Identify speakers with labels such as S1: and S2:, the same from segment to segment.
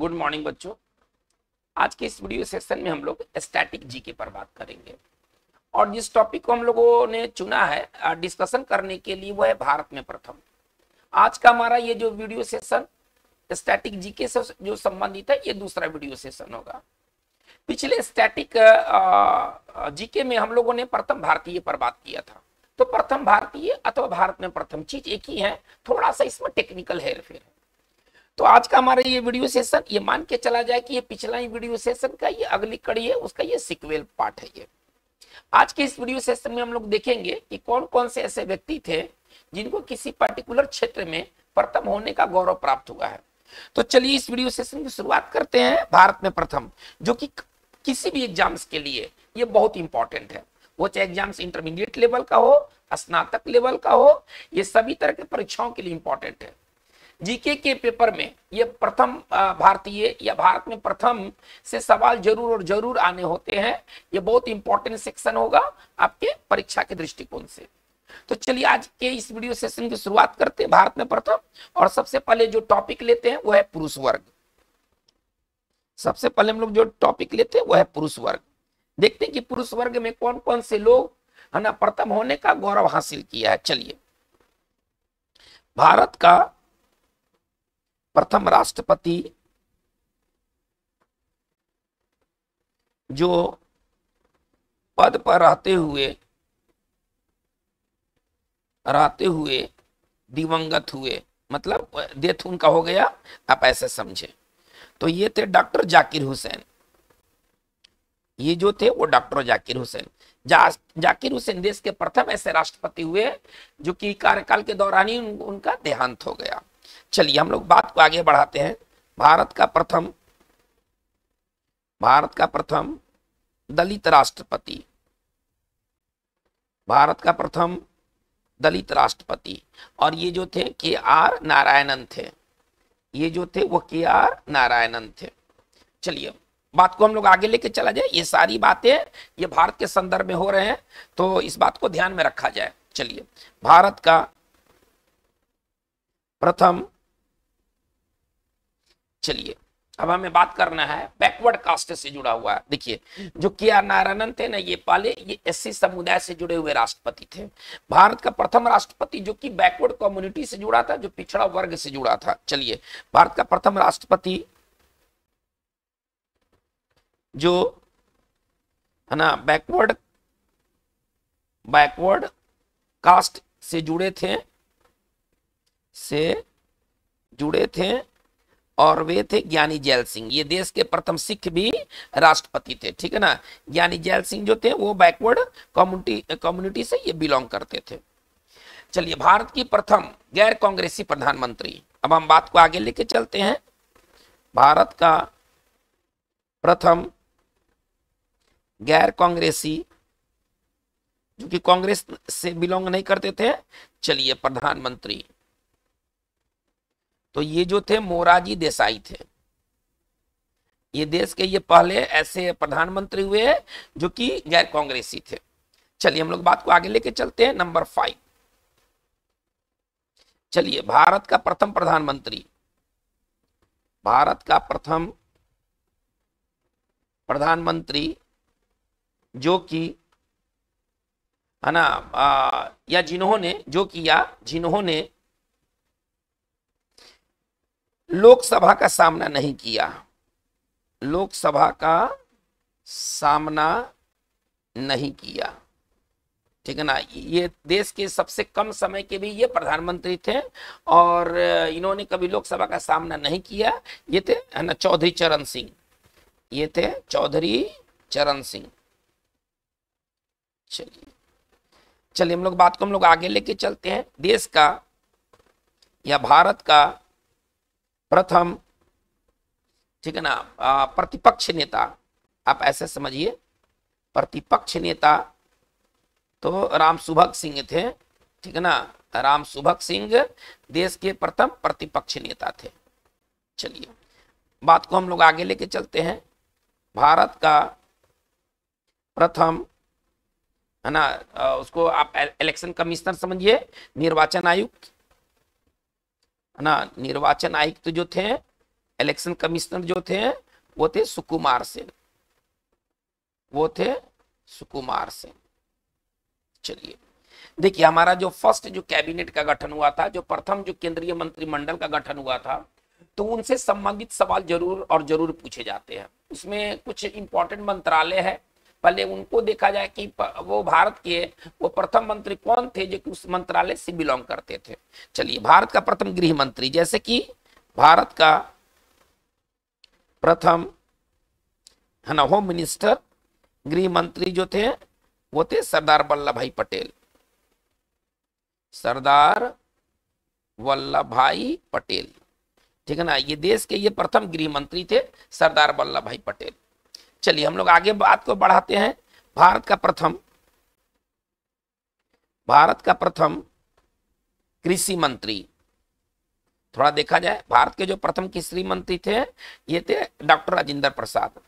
S1: good morning बच्चों आज के इस वीडियो सेशन में हम लोग स्टैटिक जीके पर बात करेंगे और जिस टॉपिक को हम लोगों ने चुना है डिस्कशन करने के लिए वो है भारत में प्रथम आज का हमारा ये जो वीडियो सेशन स्टैटिक जीके से जो संबंधित है ये दूसरा वीडियो सेशन होगा पिछले स्टैटिक जीके में हम लोगों ने प्रथम भारतीय पर बात किया था तो प्रथम भारतीय अथवा भारत में प्रथम चीज एक ही है थोड़ा सा इसमें टेक्निकल हेरफेर तो आज का हमारा ये वीडियो सेशन ये मान के चला जाए कि ये पिछला ही वीडियो सेशन का ये अगली कड़ी है उसका ये सिक्वेल पार्ट है ये आज के इस वीडियो सेशन में हम लोग देखेंगे कि कौन कौन से ऐसे व्यक्ति थे जिनको किसी पर्टिकुलर क्षेत्र में प्रथम होने का गौरव प्राप्त हुआ है तो चलिए इस वीडियो सेशन की शुरुआत करते हैं भारत में प्रथम जो कि किसी भी एग्जाम्स के लिए ये बहुत इंपॉर्टेंट है वो चाहे एग्जाम्स इंटरमीडिएट लेवल का हो स्नातक लेवल का हो ये सभी तरह के परीक्षाओं के लिए इंपॉर्टेंट है जीके के पेपर में ये प्रथम भारतीय या भारत में प्रथम से सवाल जरूर और जरूर आने होते हैं ये बहुत इंपॉर्टेंट सेक्शन होगा आपके परीक्षा के दृष्टिकोण से तो चलिए आज के इस वीडियो सेशन की शुरुआत करते हैं भारत में प्रथम और सबसे पहले जो टॉपिक लेते हैं वो है पुरुष वर्ग सबसे पहले हम लोग जो टॉपिक लेते हैं वो है पुरुष वर्ग देखते हैं कि पुरुष वर्ग में कौन कौन से लोग है ना प्रथम होने का गौरव हासिल किया है चलिए भारत का प्रथम राष्ट्रपति जो पद पर रहते हुए रहते हुए दिवंगत हुए मतलब डेथ उनका हो गया आप ऐसे समझे तो ये थे डॉक्टर जाकिर हुसैन ये जो थे वो डॉक्टर जाकिर हुसैन जा, जाकिर हुसैन देश के प्रथम ऐसे राष्ट्रपति हुए जो कि कार्यकाल के दौरान ही उन, उनका देहांत हो गया चलिए हम लोग बात को आगे बढ़ाते हैं भारत का प्रथम भारत का प्रथम दलित राष्ट्रपति भारत का प्रथम दलित राष्ट्रपति और ये जो थे के आर नारायणन थे ये जो थे वो के आर नारायणन थे चलिए बात को हम लोग आगे लेके चला जाए ये सारी बातें ये भारत के संदर्भ में हो रहे हैं तो इस बात को ध्यान में रखा जाए चलिए भारत का प्रथम चलिए अब हमें बात करना है बैकवर्ड कास्ट से जुड़ा हुआ है देखिए जो के आर नारायणन थे ना ये पहले ये एससी समुदाय से जुड़े हुए राष्ट्रपति थे भारत का प्रथम राष्ट्रपति जो कि बैकवर्ड कम्युनिटी से जुड़ा था जो पिछड़ा वर्ग से जुड़ा था चलिए भारत का प्रथम राष्ट्रपति जो है ना बैकवर्ड बैकवर्ड कास्ट से जुड़े थे से जुड़े थे और वे थे ज्ञानी जैल सिंह ये देश के प्रथम सिख भी राष्ट्रपति थे ठीक है ना ज्ञानी जैल सिंह जो थे वो बैकवर्ड कम्युनिटी कम्युनिटी से ये बिलोंग करते थे चलिए भारत की प्रथम गैर कांग्रेसी प्रधानमंत्री अब हम बात को आगे लेके चलते हैं भारत का प्रथम गैर कांग्रेसी जो कि कांग्रेस से बिलोंग नहीं करते थे चलिए प्रधानमंत्री तो ये जो थे मोराजी देसाई थे ये देश के ये पहले ऐसे प्रधानमंत्री हुए जो कि गैर कांग्रेसी थे चलिए हम लोग बात को आगे लेके चलते हैं नंबर फाइव चलिए भारत का प्रथम प्रधानमंत्री भारत का प्रथम प्रधानमंत्री जो कि है ना या जिन्होंने जो किया जिन्होंने लोकसभा का सामना नहीं किया लोकसभा का सामना नहीं किया ठीक है ना ये देश के सबसे कम समय के भी ये प्रधानमंत्री थे और इन्होंने कभी लोकसभा का सामना नहीं किया ये थे है ना चौधरी चरण सिंह ये थे चौधरी चरण सिंह चलिए चलिए हम लोग बात को हम लोग आगे लेके चलते हैं देश का या भारत का प्रथम ठीक है ना प्रतिपक्ष नेता आप ऐसे समझिए प्रतिपक्ष नेता तो राम सुभग सिंह थे ठीक है ना राम सुभग सिंह देश के प्रथम प्रतिपक्ष नेता थे चलिए बात को हम लोग आगे लेके चलते हैं भारत का प्रथम है ना उसको आप इलेक्शन कमिश्नर समझिए निर्वाचन आयुक्त ना निर्वाचन आयुक्त तो जो थे इलेक्शन कमिश्नर जो थे वो थे सुकुमार सिंह वो थे सुकुमार सिंह चलिए देखिए हमारा जो फर्स्ट जो कैबिनेट का गठन हुआ था जो प्रथम जो केंद्रीय मंत्रिमंडल का गठन हुआ था तो उनसे संबंधित सवाल जरूर और जरूर पूछे जाते हैं उसमें कुछ इंपॉर्टेंट मंत्रालय है पहले उनको देखा जाए कि वो भारत के वो प्रथम मंत्री कौन थे जो कि उस मंत्रालय से बिलोंग करते थे चलिए भारत का प्रथम गृह मंत्री जैसे कि भारत का प्रथम है ना होम मिनिस्टर गृह मंत्री जो थे वो थे सरदार वल्लभ भाई पटेल सरदार वल्लभ भाई पटेल ठीक है ना ये देश के ये प्रथम गृह मंत्री थे सरदार वल्लभ भाई पटेल चलिए हम लोग आगे बात को बढ़ाते हैं भारत का प्रथम भारत का प्रथम कृषि मंत्री थोड़ा देखा जाए भारत के जो प्रथम कृषि मंत्री थे ये थे डॉक्टर राजेंद्र प्रसाद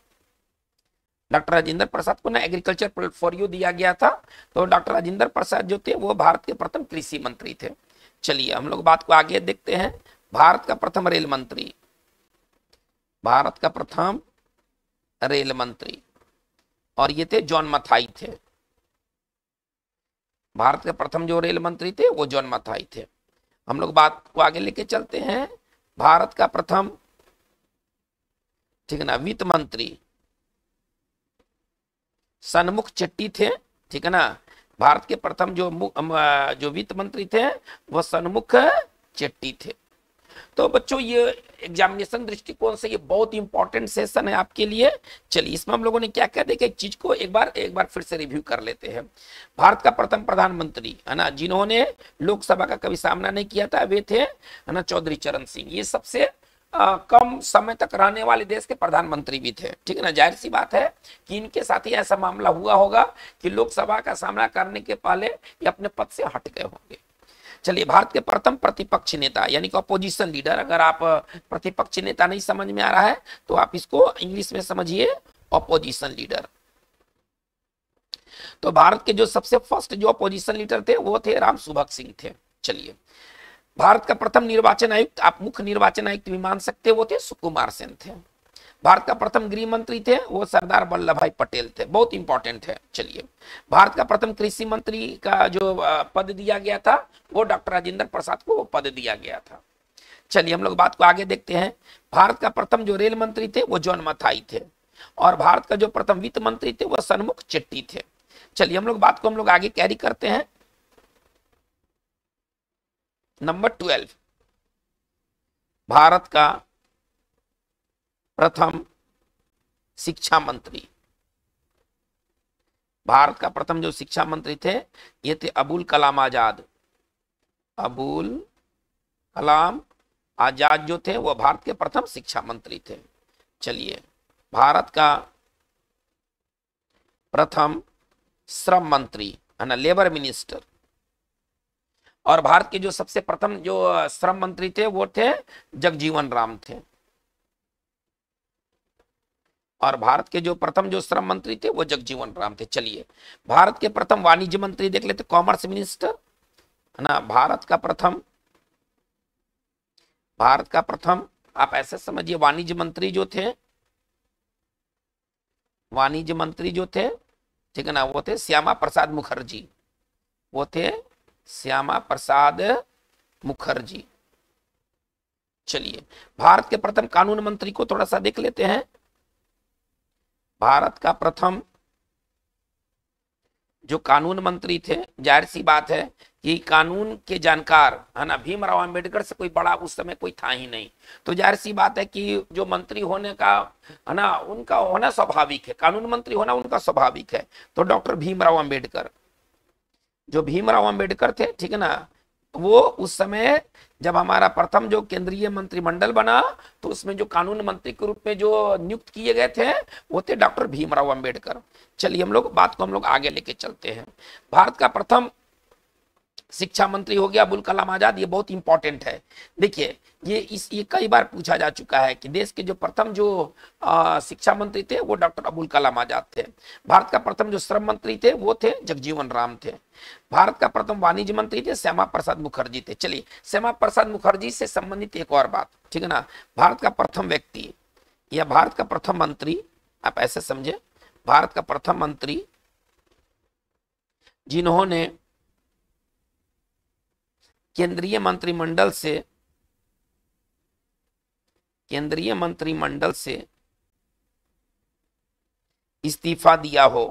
S1: डॉक्टर राजेंद्र प्रसाद को ना एग्रीकल्चर पोर्टफोलियो दिया गया था तो डॉक्टर राजेंद्र प्रसाद जो थे वो भारत के प्रथम कृषि मंत्री थे चलिए हम लोग बात को आगे देखते हैं भारत का प्रथम रेल मंत्री भारत का प्रथम रेल मंत्री और ये थे जॉन मथाई थे भारत के प्रथम जो रेल मंत्री थे वो जॉन मथाई थे हम लोग बात को आगे लेके चलते हैं भारत का प्रथम ठीक है ना वित्त मंत्री सन्मुख चट्टी थे ठीक है ना भारत के प्रथम जो जो वित्त मंत्री थे वह सन्मुख चट्टी थे तो बच्चों ये एग्जामिनेशन दृष्टिकोण से ये बहुत इंपॉर्टेंट सेशन है आपके लिए चलिए इसमें हम लोगों ने क्या क्या देखा एक चीज को एक बार एक बार फिर से रिव्यू कर लेते हैं भारत का प्रथम प्रधानमंत्री है ना जिन्होंने लोकसभा का कभी सामना नहीं किया था वे थे है ना चौधरी चरण सिंह ये सबसे आ, कम समय तक रहने वाले देश के प्रधानमंत्री भी थे ठीक है ना जाहिर सी बात है कि इनके साथ ही ऐसा मामला हुआ होगा कि लोकसभा का सामना करने के पहले ये अपने पद से हट गए होंगे चलिए भारत के प्रथम प्रतिपक्ष नेता यानी कि अपोजिशन लीडर अगर आप प्रतिपक्ष नेता नहीं समझ में आ रहा है तो आप इसको इंग्लिश में समझिए अपोजिशन लीडर तो भारत के जो सबसे फर्स्ट जो अपोजिशन लीडर थे वो थे राम सुभक सिंह थे चलिए भारत का प्रथम निर्वाचन आयुक्त आप मुख्य निर्वाचन आयुक्त भी मान सकते वो थे सुकुमार सेन थे भारत का प्रथम गृह मंत्री थे वो सरदार वल्लभ भाई पटेल थे बहुत इंपॉर्टेंट है चलिए भारत का प्रथम कृषि मंत्री का जो पद दिया गया था वो डॉक्टर राजेंद्र प्रसाद को वो पद दिया गया था चलिए हम लोग बात को आगे देखते हैं भारत का प्रथम जो रेल मंत्री थे वो जॉन मथाई थे और भारत का जो प्रथम वित्त मंत्री थे वो सन्मुख चेट्टी थे चलिए हम लोग बात को हम लोग आगे कैरी करते हैं नंबर ट्वेल्व भारत का प्रथम शिक्षा मंत्री भारत का प्रथम जो शिक्षा मंत्री थे ये थे अबुल कलाम आजाद अबुल कलाम आजाद जो थे वो भारत के प्रथम शिक्षा मंत्री थे चलिए भारत का प्रथम श्रम मंत्री है ना लेबर मिनिस्टर और भारत के जो सबसे प्रथम जो श्रम मंत्री थे वो थे जगजीवन राम थे और भारत के जो प्रथम जो श्रम मंत्री थे वो जगजीवन राम थे चलिए भारत के प्रथम वाणिज्य मंत्री देख लेते कॉमर्स मिनिस्टर है ना भारत का प्रथम भारत का प्रथम आप ऐसे समझिए वाणिज्य मंत्री जो थे वाणिज्य मंत्री जो थे ठीक है ना वो थे श्यामा प्रसाद मुखर्जी वो थे श्यामा प्रसाद मुखर्जी चलिए भारत के प्रथम कानून मंत्री को थोड़ा सा देख लेते हैं भारत का प्रथम जो कानून मंत्री थे जाहिर सी बात है कि कानून के जानकार है ना भीमराव अंबेडकर से कोई बड़ा उस समय कोई था ही नहीं तो जाहिर सी बात है कि जो मंत्री होने का है ना उनका होना स्वाभाविक है कानून मंत्री होना उनका स्वाभाविक है तो डॉक्टर भीमराव अंबेडकर जो भीमराव अंबेडकर थे ठीक है ना वो उस समय जब हमारा प्रथम जो केंद्रीय मंत्रिमंडल बना तो उसमें जो कानून मंत्री के रूप में जो नियुक्त किए गए थे वो थे डॉक्टर भीमराव अंबेडकर चलिए हम लोग बात को हम लोग आगे लेके चलते हैं भारत का प्रथम शिक्षा मंत्री हो गया अबुल कलाम आजाद ये बहुत इंपॉर्टेंट है देखिए ये इस ये कई बार पूछा जा चुका है कि देश के जो प्रथम जो शिक्षा मंत्री थे वो डॉक्टर अबुल कलाम आजाद थे भारत का प्रथम जो श्रम मंत्री थे वो थे जगजीवन राम थे भारत का प्रथम वाणिज्य मंत्री थे श्यामा प्रसाद मुखर्जी थे चलिए श्यामा प्रसाद मुखर्जी से संबंधित एक और बात ठीक है ना भारत का प्रथम व्यक्ति या भारत का प्रथम मंत्री आप ऐसे समझे भारत का प्रथम मंत्री जिन्होंने केंद्रीय मंत्रिमंडल से केंद्रीय मंत्रिमंडल से इस्तीफा दिया हो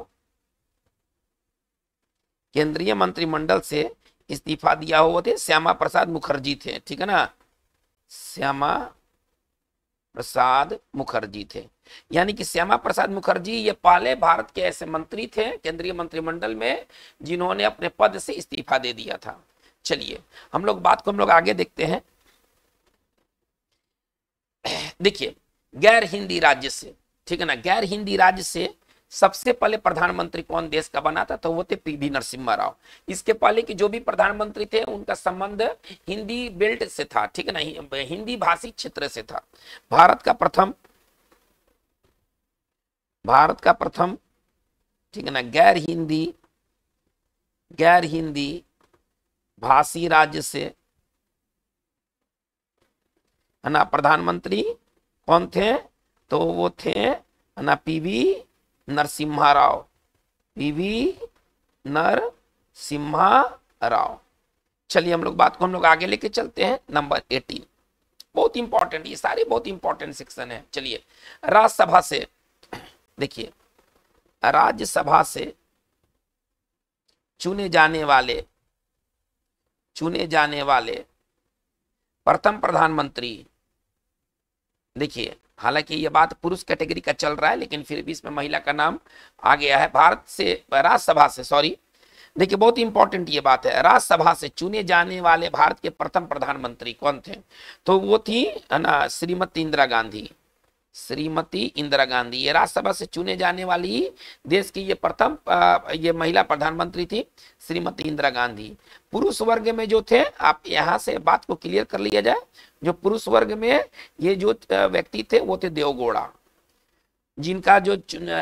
S1: केंद्रीय मंत्रिमंडल से इस्तीफा दिया हो वो थे श्यामा प्रसाद मुखर्जी थे ठीक है ना श्यामा प्रसाद मुखर्जी थे यानी कि श्यामा प्रसाद मुखर्जी ये पहले भारत के ऐसे मंत्री थे केंद्रीय मंत्रिमंडल में जिन्होंने अपने पद से इस्तीफा दे दिया था चलिए हम लोग बात को हम लोग आगे देखते हैं देखिए गैर हिंदी राज्य से ठीक है ना गैर हिंदी राज्य से सबसे पहले प्रधानमंत्री कौन देश का बना था तो वो थे वी नरसिम्हा राव इसके पहले कि जो भी प्रधानमंत्री थे उनका संबंध हिंदी बेल्ट से था ठीक है ना हिंदी भाषी क्षेत्र से था भारत का प्रथम भारत का प्रथम ठीक है ना गैर हिंदी गैर हिंदी भाषी राज्य से है ना प्रधानमंत्री कौन थे तो वो थे है ना पीवी नरसिम्हा राव पीवी नरसिम्हा राव चलिए हम लोग बात को हम लोग आगे लेके चलते हैं नंबर एटीन बहुत इंपॉर्टेंट ये सारे बहुत इंपॉर्टेंट सेक्शन है चलिए राज्यसभा से देखिए राज्यसभा से चुने जाने वाले चुने जाने वाले प्रथम प्रधानमंत्री देखिए हालांकि ये बात पुरुष कैटेगरी का चल रहा है लेकिन फिर भी इसमें महिला का नाम आ गया है भारत से राज्यसभा से सॉरी देखिए बहुत इंपॉर्टेंट ये बात है राज्यसभा से चुने जाने वाले भारत के प्रथम प्रधानमंत्री कौन थे तो वो थी ना श्रीमती इंदिरा गांधी श्रीमती इंदिरा गांधी ये राज्यसभा से चुने जाने वाली देश की ये प्रथम ये महिला प्रधानमंत्री थी श्रीमती इंदिरा गांधी पुरुष वर्ग में जो थे आप यहाँ से बात को क्लियर कर लिया जाए जो पुरुष वर्ग में ये जो व्यक्ति थे वो थे देवगौड़ा जिनका जो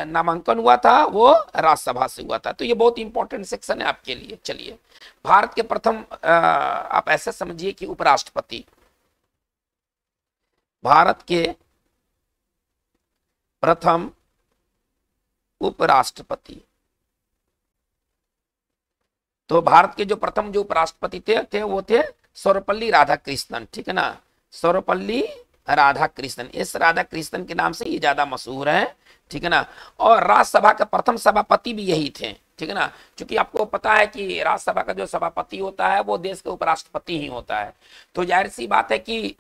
S1: नामांकन हुआ था वो राज्यसभा से हुआ था तो ये बहुत इंपॉर्टेंट सेक्शन है आपके लिए चलिए भारत के प्रथम आप ऐसे समझिए कि उपराष्ट्रपति भारत के प्रथम उपराष्ट्रपति तो भारत के जो प्रथम जो उपराष्ट्रपति थे, थे वो थे सर्वपल्ली कृष्णन ठीक है ना सर्वपल्ली राधा कृष्णन इस राधा कृष्णन के नाम से ये ज्यादा मशहूर है ठीक है ना और राज्यसभा का प्रथम सभापति भी यही थे ठीक है ना क्योंकि आपको पता है कि राज्यसभा का जो सभापति होता है वो देश के उपराष्ट्रपति ही होता है तो जाहिर सी बात है कि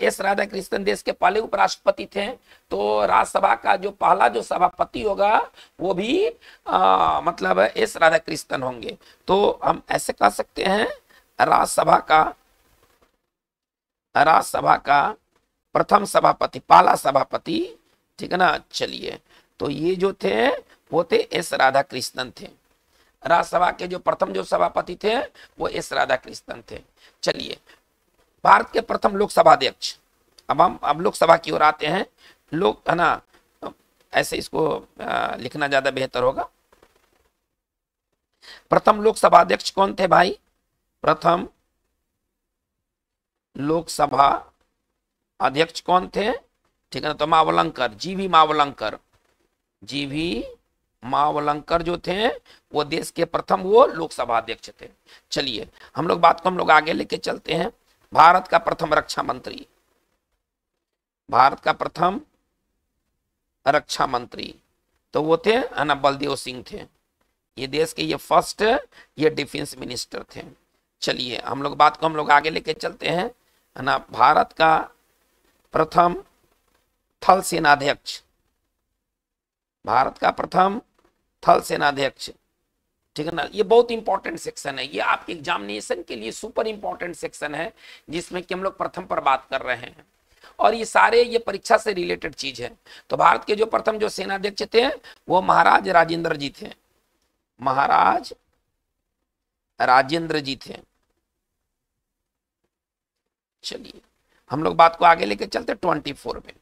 S1: एस राधा कृष्णन देश के पहले उपराष्ट्रपति थे तो राज्यसभा का जो पहला जो सभापति होगा वो भी आ, मतलब एस राधा कृष्णन होंगे तो हम ऐसे कह सकते हैं राज्यसभा का राज्यसभा का प्रथम सभापति पहला सभापति ठीक है ना चलिए तो ये जो थे वो थे एस राधा कृष्णन थे राज्यसभा के जो प्रथम जो सभापति थे वो एस राधा कृष्णन थे चलिए भारत के प्रथम लोकसभा अध्यक्ष अब हम अब लोकसभा की ओर आते हैं लोक है ना ऐसे इसको लिखना ज्यादा बेहतर होगा प्रथम लोकसभा अध्यक्ष कौन थे भाई प्रथम लोकसभा अध्यक्ष कौन थे ठीक है ना तो मावलंकर जी मावलंकर जी मावलंकर जो थे वो देश के प्रथम वो लोकसभा अध्यक्ष थे चलिए हम लोग बात को हम लोग आगे लेके चलते हैं भारत का प्रथम रक्षा मंत्री भारत का प्रथम रक्षा मंत्री तो वो थे ना बलदेव सिंह थे ये देश के ये फर्स्ट ये डिफेंस मिनिस्टर थे चलिए हम लोग बात को हम लोग आगे लेके चलते हैं है ना भारत का प्रथम थल सेनाध्यक्ष भारत का प्रथम थल सेनाध्यक्ष ठीक है ना ये बहुत इंपॉर्टेंट सेक्शन है ये आपके एग्जामिनेशन के लिए सुपर इंपॉर्टेंट सेक्शन है जिसमें कि हम लोग प्रथम पर बात कर रहे हैं और ये सारे ये परीक्षा से रिलेटेड चीज है तो भारत के जो प्रथम जो सेनाध्यक्ष थे वो महाराज राजेंद्र जी थे महाराज राजेंद्र जी थे चलिए हम लोग बात को आगे लेके चलते ट्वेंटी फोर में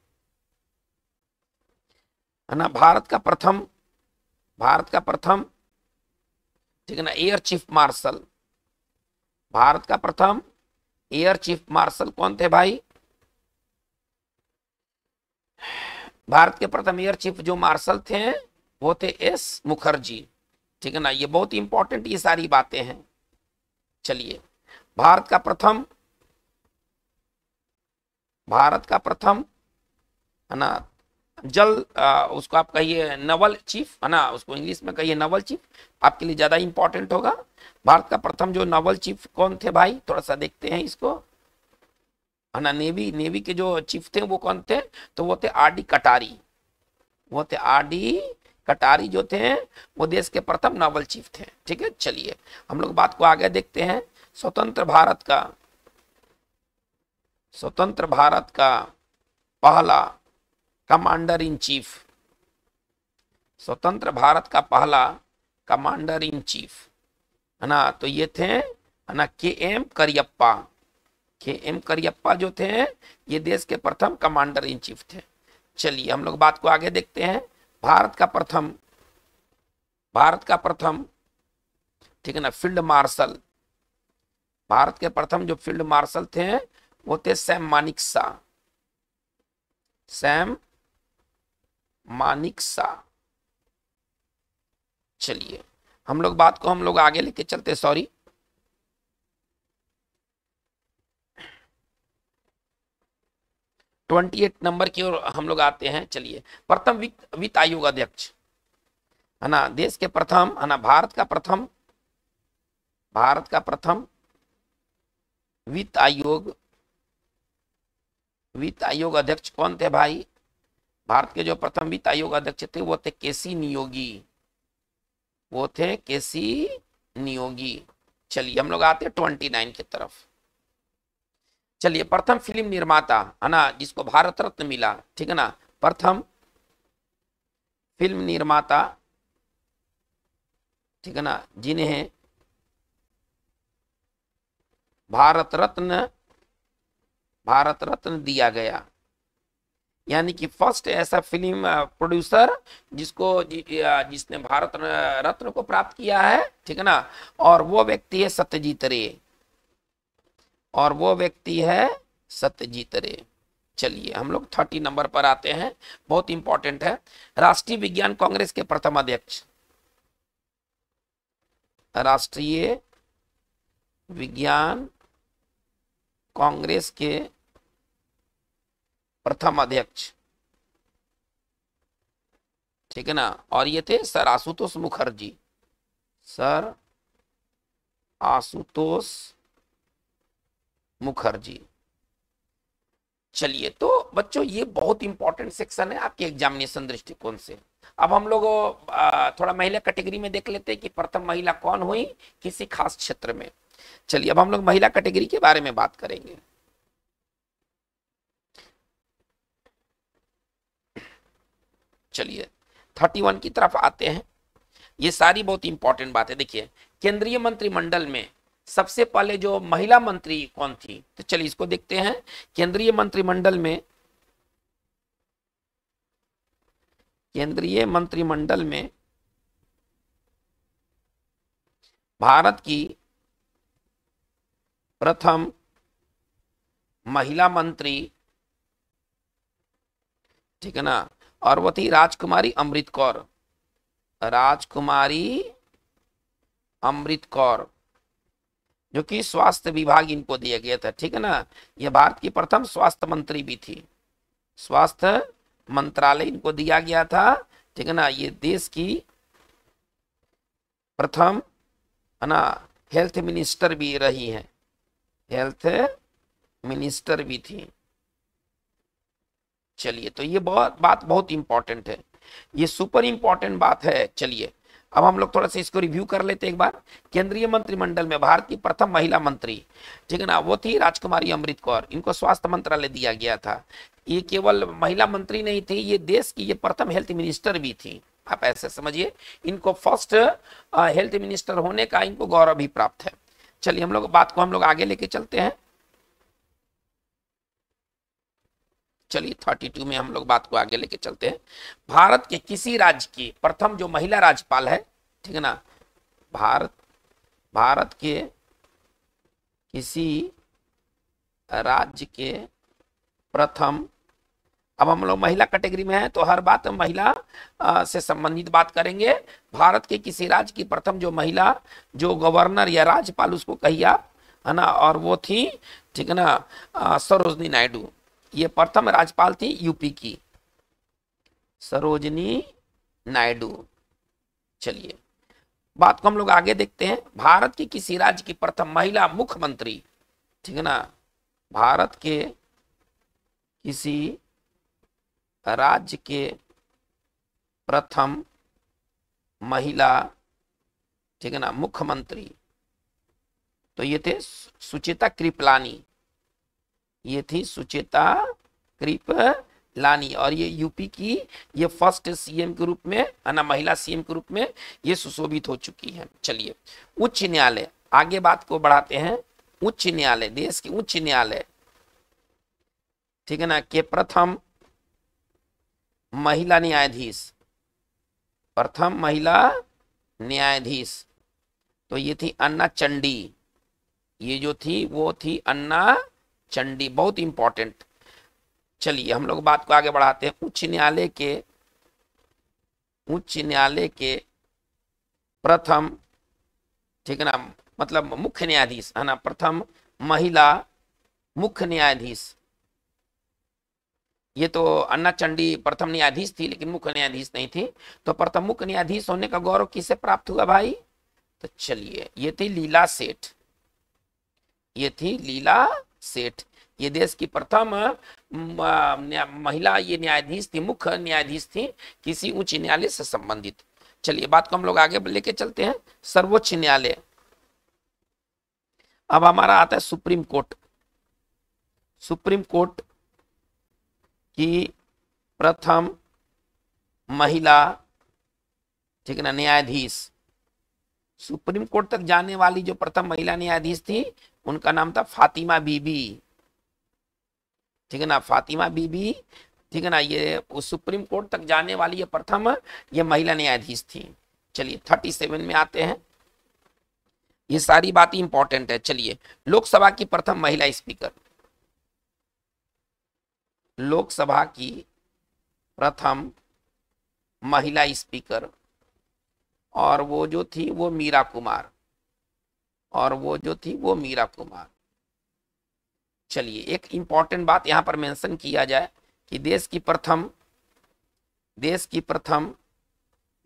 S1: है ना भारत का प्रथम भारत का प्रथम ठीक है ना एयर चीफ मार्शल भारत का प्रथम एयर चीफ मार्शल कौन थे भाई भारत के प्रथम एयर चीफ जो मार्शल थे वो थे एस मुखर्जी ठीक है ना ये बहुत इंपॉर्टेंट ये सारी बातें हैं चलिए भारत का प्रथम भारत का प्रथम है ना जल आ, उसको आप कहिए नवल चीफ है ना उसको इंग्लिश में कहिए नवल चीफ आपके लिए ज़्यादा इंपॉर्टेंट होगा भारत का प्रथम जो नवल चीफ कौन थे भाई थोड़ा सा देखते हैं इसको है ना नेवी नेवी के जो चीफ थे वो कौन थे तो वो थे आर डी कटारी वो थे आर डी कटारी जो थे वो देश के प्रथम नवल चीफ थे ठीक है चलिए हम लोग बात को आगे देखते हैं स्वतंत्र भारत का स्वतंत्र भारत का पहला कमांडर इन चीफ स्वतंत्र भारत का पहला कमांडर इन चीफ है ना तो ये थे है ना के एम करियप्पा के एम करियप्पा जो थे ये देश के प्रथम कमांडर इन चीफ थे चलिए हम लोग बात को आगे देखते हैं भारत का प्रथम भारत का प्रथम ठीक है ना फील्ड मार्शल भारत के प्रथम जो फील्ड मार्शल थे वो थे Sam Manekshaw Sam Manekshaw चलिए हम लोग बात को हम लोग आगे लेके चलते सॉरी ट्वेंटी एट नंबर की ओर हम लोग आते हैं चलिए प्रथम वित्त वित्त आयोग अध्यक्ष है ना देश के प्रथम है ना भारत का प्रथम भारत का प्रथम वित्त आयोग वित्त आयोग अध्यक्ष कौन थे भाई भारत के जो प्रथम वित्त आयोग अध्यक्ष थे वो थे केसी नियोगी वो थे केसी नियोगी चलिए हम लोग आते हैं ट्वेंटी नाइन की तरफ चलिए प्रथम फिल्म निर्माता है ना जिसको भारत रत्न मिला ठीक है ना प्रथम फिल्म निर्माता ठीक है ना जिन्हें भारत रत्न भारत रत्न दिया गया यानी कि फर्स्ट ऐसा फिल्म प्रोड्यूसर जिसको जि, जिसने भारत रत्न को प्राप्त किया है ठीक है ना और वो व्यक्ति है सत्यजीत रे और वो व्यक्ति है सत्यजीत रे चलिए हम लोग थर्टी नंबर पर आते हैं बहुत इंपॉर्टेंट है राष्ट्रीय विज्ञान कांग्रेस के प्रथम अध्यक्ष राष्ट्रीय विज्ञान कांग्रेस के प्रथम अध्यक्ष ठीक है ना और ये थे सर आशुतोष मुखर्जी सर आशुतोष मुखर्जी चलिए तो बच्चों ये बहुत इंपॉर्टेंट सेक्शन है आपके एग्जामिनेशन दृष्टिकोण से अब हम लोग थोड़ा महिला कैटेगरी में देख लेते हैं कि प्रथम महिला कौन हुई किसी खास क्षेत्र में चलिए अब हम लोग महिला कैटेगरी के बारे में बात करेंगे चलिए थर्टी वन की तरफ आते हैं ये सारी बहुत इंपॉर्टेंट बात है देखिए केंद्रीय मंत्रिमंडल में सबसे पहले जो महिला मंत्री कौन थी तो चलिए इसको देखते हैं केंद्रीय मंत्रिमंडल में केंद्रीय मंत्रिमंडल में भारत की प्रथम महिला मंत्री ठीक है ना और वो थी राजकुमारी अमृत कौर राजकुमारी अमृत कौर जो कि स्वास्थ्य विभाग इनको दिया गया था ठीक है ना ये भारत की प्रथम स्वास्थ्य मंत्री भी थी स्वास्थ्य मंत्रालय इनको दिया गया था ठीक है ना ये देश की प्रथम है ना हेल्थ मिनिस्टर भी रही है हेल्थ मिनिस्टर भी थी चलिए तो ये बहुत बात बहुत इंपॉर्टेंट है ये सुपर इंपॉर्टेंट बात है चलिए अब हम लोग थोड़ा सा इसको रिव्यू कर लेते हैं एक बार केंद्रीय मंत्रिमंडल में भारत की प्रथम महिला मंत्री ठीक है ना वो थी राजकुमारी अमृत कौर इनको स्वास्थ्य मंत्रालय दिया गया था ये केवल महिला मंत्री नहीं थी ये देश की ये प्रथम हेल्थ मिनिस्टर भी थी आप ऐसे समझिए इनको फर्स्ट हेल्थ मिनिस्टर होने का इनको गौरव भी प्राप्त है चलिए हम लोग बात को हम लोग आगे लेके चलते हैं चलिए थर्टी टू में हम लोग बात को आगे लेके चलते हैं भारत के किसी राज्य की प्रथम जो महिला राज्यपाल है ठीक है ना भारत भारत के किसी राज्य के प्रथम अब हम लोग महिला कैटेगरी में हैं तो हर बात महिला आ, से संबंधित बात करेंगे भारत के किसी राज्य की प्रथम जो महिला जो गवर्नर या राज्यपाल उसको कही आप है ना और वो थी ठीक है ना सरोजनी नायडू ये प्रथम राज्यपाल थी यूपी की सरोजनी नायडू चलिए बात को हम लोग आगे देखते हैं भारत की किसी राज्य की प्रथम महिला मुख्यमंत्री ठीक है ना भारत के किसी राज्य के प्रथम महिला ठीक है ना मुख्यमंत्री तो ये थे सुचेता कृपलानी ये थी सुचेता कृप लानी और ये यूपी की ये फर्स्ट सीएम के रूप में ना महिला सीएम के रूप में ये सुशोभित हो चुकी है चलिए उच्च न्यायालय आगे बात को बढ़ाते हैं उच्च न्यायालय देश की उच्च न्यायालय ठीक है ना के प्रथम महिला न्यायाधीश प्रथम महिला न्यायाधीश तो ये थी अन्ना चंडी ये जो थी वो थी अन्ना चंडी बहुत इंपॉर्टेंट चलिए हम लोग बात को आगे बढ़ाते हैं उच्च न्यायालय के उच्च न्यायालय के प्रथम ठीक है ना मतलब मुख्य न्यायाधीश है ना प्रथम महिला मुख्य न्यायाधीश ये तो अन्ना चंडी प्रथम न्यायाधीश थी लेकिन मुख्य न्यायाधीश नहीं थी तो प्रथम मुख्य न्यायाधीश होने का गौरव किसे प्राप्त हुआ भाई तो चलिए ये थी लीला सेठ ये थी लीला सेठ ये देश की प्रथम महिला ये न्यायाधीश थी मुख्य न्यायाधीश थी किसी उच्च न्यायालय से संबंधित चलिए बात को हम लोग आगे लेके चलते हैं सर्वोच्च न्यायालय अब हमारा आता है सुप्रीम कोर्ट सुप्रीम कोर्ट की प्रथम महिला ठीक ना न्यायाधीश सुप्रीम कोर्ट तक जाने वाली जो प्रथम महिला न्यायाधीश थी उनका नाम था फातिमा बीबी ठीक है ना फातिमा बीबी ठीक है ना ये सुप्रीम कोर्ट तक जाने वाली ये प्रथम ये महिला न्यायाधीश थी चलिए थर्टी सेवन में आते हैं ये सारी बात इंपॉर्टेंट है चलिए लोकसभा की प्रथम महिला स्पीकर लोकसभा की प्रथम महिला स्पीकर और वो जो थी वो मीरा कुमार और वो जो थी वो मीरा कुमार चलिए एक इंपॉर्टेंट बात यहां पर मेंशन किया जाए कि देश की प्रथम देश की प्रथम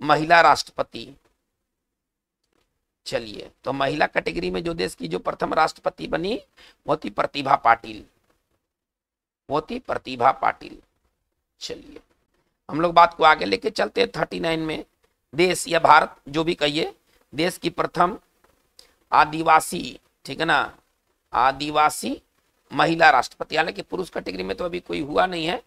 S1: महिला राष्ट्रपति चलिए तो महिला कैटेगरी में जो देश की जो प्रथम राष्ट्रपति बनी वो थी प्रतिभा पाटिल वो थी प्रतिभा पाटिल चलिए हम लोग बात को आगे लेके चलते हैं थर्टी नाइन में देश या भारत जो भी कहिए देश की प्रथम आदिवासी ठीक है ना आदिवासी महिला राष्ट्रपति हालांकि पुरुष कैटेगरी में तो अभी कोई हुआ नहीं है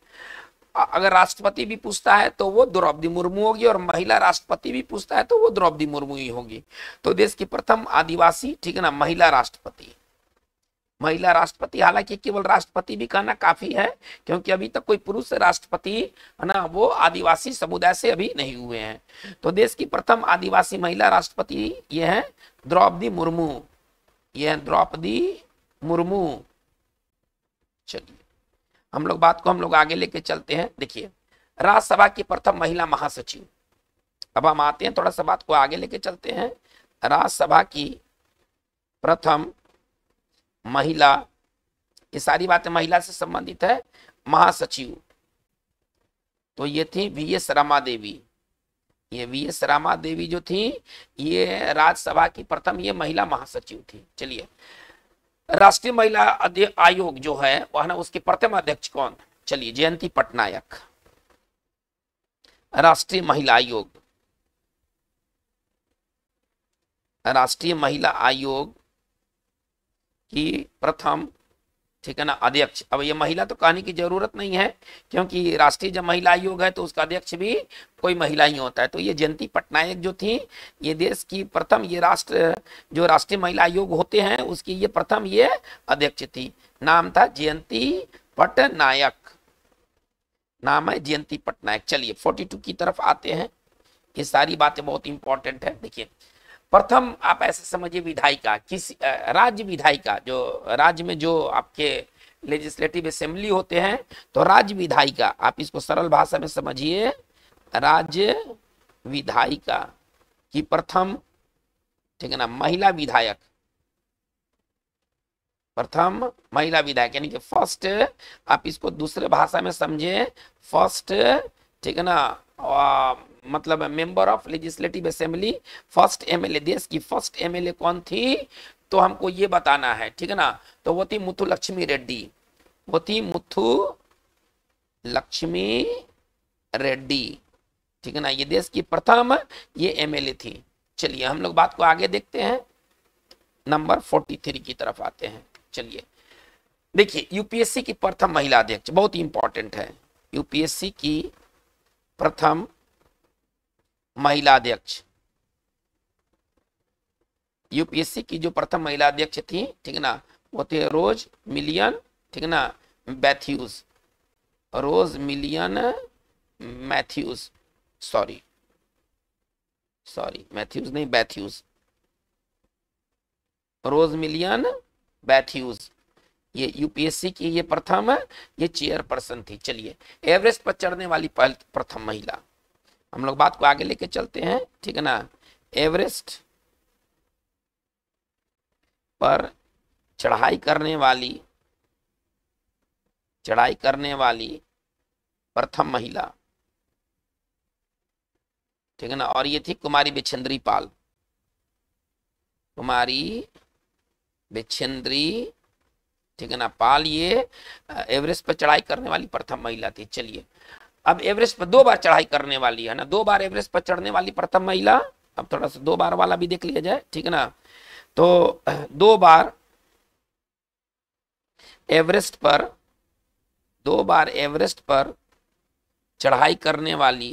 S1: अगर राष्ट्रपति भी पूछता है तो वो द्रौपदी मुर्मू होगी और महिला राष्ट्रपति भी पूछता है तो वो द्रौपदी मुर्मू ही होगी तो देश की प्रथम आदिवासी ठीक है ना महिला राष्ट्रपति महिला राष्ट्रपति हालांकि केवल राष्ट्रपति भी कहना काफी है क्योंकि अभी तक कोई पुरुष राष्ट्रपति है ना वो आदिवासी समुदाय से अभी नहीं हुए हैं तो देश की प्रथम आदिवासी महिला राष्ट्रपति ये है द्रौपदी मुर्मू ये है द्रौपदी मुर्मू चलिए हम लोग बात को हम लोग आगे लेके चलते हैं देखिए राज्यसभा की प्रथम महिला महासचिव अब हम आते हैं थोड़ा सा बात को आगे लेके चलते हैं राज्यसभा की प्रथम महिला ये सारी बातें महिला से संबंधित है महासचिव तो ये थी वी एस रमा देवी ये वी एस रामा देवी जो थी ये राज्यसभा की प्रथम ये महिला महासचिव थी चलिए राष्ट्रीय महिला आयोग जो है वह ना उसके प्रथम अध्यक्ष कौन चलिए जयंती पटनायक राष्ट्रीय महिला आयोग राष्ट्रीय महिला आयोग कि प्रथम ठीक है ना अध्यक्ष अब ये महिला तो कहने की जरूरत नहीं है क्योंकि राष्ट्रीय जब महिला आयोग है तो उसका अध्यक्ष भी कोई महिला ही होता है तो ये जयंती पटनायक जो थी ये देश की प्रथम ये राष्ट्र जो राष्ट्रीय महिला आयोग होते हैं उसकी ये प्रथम ये अध्यक्ष थी नाम था जयंती पटनायक नाम है जयंती पटनायक चलिए फोर्टी की तरफ आते हैं ये सारी बातें बहुत इंपॉर्टेंट है देखिए प्रथम आप ऐसे समझिए विधायिका किसी राज्य विधायिका जो राज्य में जो आपके लेजिस्लेटिव असेंबली होते हैं तो राज्य विधायिका आप इसको सरल भाषा में समझिए राज्य विधायिका की प्रथम ठीक है ना महिला विधायक प्रथम महिला विधायक यानी कि फर्स्ट आप इसको दूसरे भाषा में समझे फर्स्ट ठीक है ना मतलब member of legislative assembly first MLA देश की फर्स्ट एमएलए कौन थी तो हमको ये बताना है ठीक है ना तो वो थी मुथु लक्ष्मी रेड्डी वो थी मुथु लक्ष्मी रेड्डी ठीक है ना ये देश की प्रथम ये एमएलए थी चलिए हम लोग बात को आगे देखते हैं नंबर फोर्टी थ्री की तरफ आते हैं चलिए देखिए यूपीएससी की प्रथम महिला अध्यक्ष बहुत इंपॉर्टेंट है यूपीएससी की प्रथम महिला अध्यक्ष यूपीएससी की जो प्रथम महिला अध्यक्ष थी ठीक ना वो थे रोज मिलियन ठीक ना Mathews Rose Millian Mathews sorry sorry Mathews नहीं बैथ्यूज रोज मिलियन बैथ्यूज ये यूपीएससी की ये प्रथम ये चेयरपर्सन थी चलिए एवरेस्ट पर चढ़ने वाली प्रथम महिला हम लोग बात को आगे लेके चलते हैं ठीक है ना एवरेस्ट पर चढ़ाई करने वाली चढ़ाई करने वाली प्रथम महिला ठीक है ना और ये थी कुमारी बिछेंद्री पाल कुमारी बिछेंद्री ठीक है ना पाल ये एवरेस्ट पर चढ़ाई करने वाली प्रथम महिला थी चलिए अब एवरेस्ट पर दो बार चढ़ाई करने वाली है ना दो बार एवरेस्ट पर चढ़ने वाली प्रथम महिला अब थोड़ा सा दो बार वाला भी देख लिया जाए ठीक है ना तो दो बार एवरेस्ट पर दो बार एवरेस्ट पर चढ़ाई करने वाली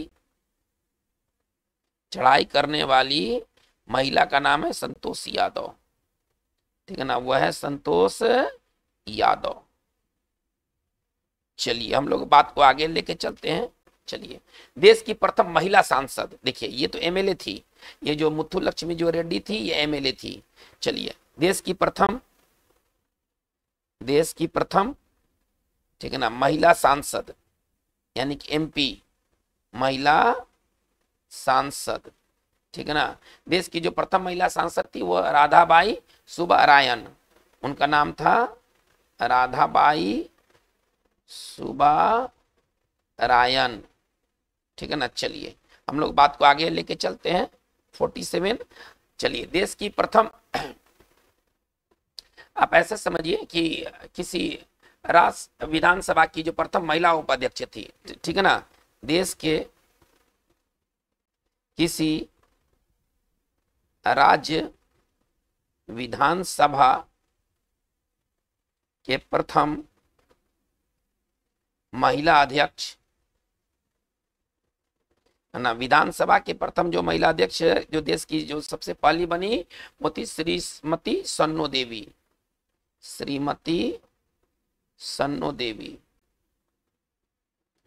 S1: चढ़ाई करने वाली महिला का नाम है संतोष यादव ठीक है ना वह है संतोष यादव चलिए हम लोग बात को आगे लेके चलते हैं चलिए देश की प्रथम महिला सांसद देखिए ये तो एमएलए थी ये जो मुथु लक्ष्मी जो रेड्डी थी ये एमएलए थी चलिए देश की प्रथम देश की प्रथम ठीक है ना महिला सांसद यानी कि एमपी महिला सांसद ठीक है ना देश की जो प्रथम महिला सांसद थी वो राधाबाई सुबारायन उनका नाम था राधाबाई सुबा रायन ठीक है ना चलिए हम लोग बात को आगे लेके चलते हैं फोर्टी सेवन चलिए देश की प्रथम आप ऐसे समझिए कि किसी राष्ट्र विधानसभा की जो प्रथम महिला उपाध्यक्ष थी ठीक है ना देश के किसी राज्य विधानसभा के प्रथम महिला अध्यक्ष है ना विधानसभा के प्रथम जो महिला अध्यक्ष जो देश की जो सबसे पहली बनी वो थी श्रीमती सन्नो देवी श्रीमती सन्नो देवी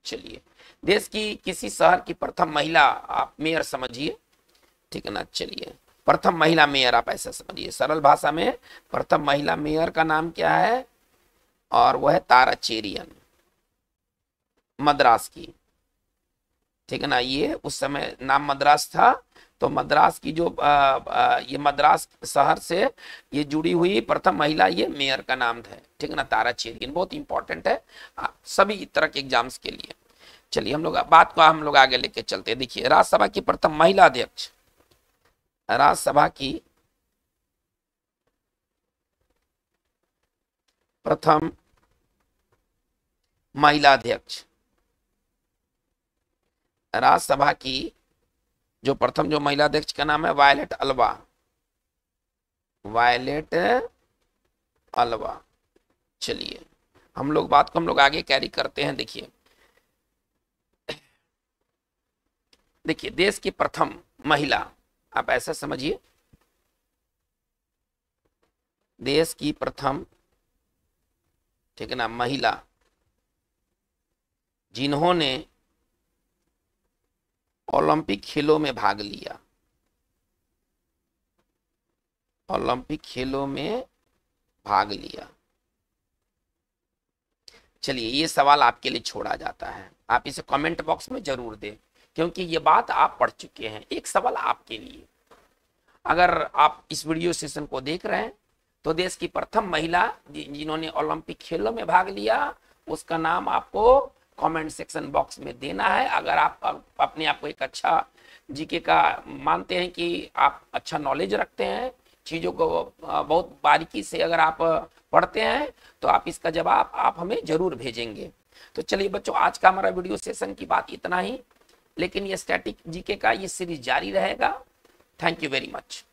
S1: चलिए देश की किसी शहर की प्रथम महिला आप मेयर समझिए ठीक है ना चलिए प्रथम महिला मेयर आप ऐसा समझिए सरल भाषा में प्रथम महिला मेयर का नाम क्या है और वह है तारा चेरियन मद्रास की ठीक है ना ये उस समय नाम मद्रास था तो मद्रास की जो आ, आ, ये मद्रास शहर से ये जुड़ी हुई प्रथम महिला ये मेयर का नाम था ठीक है ना तारा चेरियन बहुत इंपॉर्टेंट है आ, हाँ, सभी तरह के एग्जाम्स के लिए चलिए हम लोग बात को हम लोग आगे लेके चलते हैं देखिए राज्यसभा की प्रथम महिला अध्यक्ष राज्यसभा की प्रथम महिला अध्यक्ष राज्यसभा की जो प्रथम जो महिला अध्यक्ष का नाम है वायलेट अलवा वायलेट अलवा चलिए हम लोग बात को हम लोग आगे कैरी करते हैं देखिए देखिए देश की प्रथम महिला आप ऐसा समझिए देश की प्रथम ठीक है ना महिला जिन्होंने ओलंपिक खेलों में भाग लिया ओलंपिक खेलों में भाग लिया चलिए ये सवाल आपके लिए छोड़ा जाता है आप इसे कमेंट बॉक्स में जरूर दें क्योंकि ये बात आप पढ़ चुके हैं एक सवाल आपके लिए अगर आप इस वीडियो सेशन को देख रहे हैं तो देश की प्रथम महिला जिन्होंने ओलंपिक खेलों में भाग लिया उसका नाम आपको कमेंट सेक्शन बॉक्स में देना है अगर आप अपने आप को एक अच्छा जीके का मानते हैं कि आप अच्छा नॉलेज रखते हैं चीज़ों को बहुत बारीकी से अगर आप पढ़ते हैं तो आप इसका जवाब आप हमें ज़रूर भेजेंगे तो चलिए बच्चों आज का हमारा वीडियो सेशन की बात इतना ही लेकिन ये स्टैटिक जीके का ये सीरीज जारी रहेगा थैंक यू वेरी मच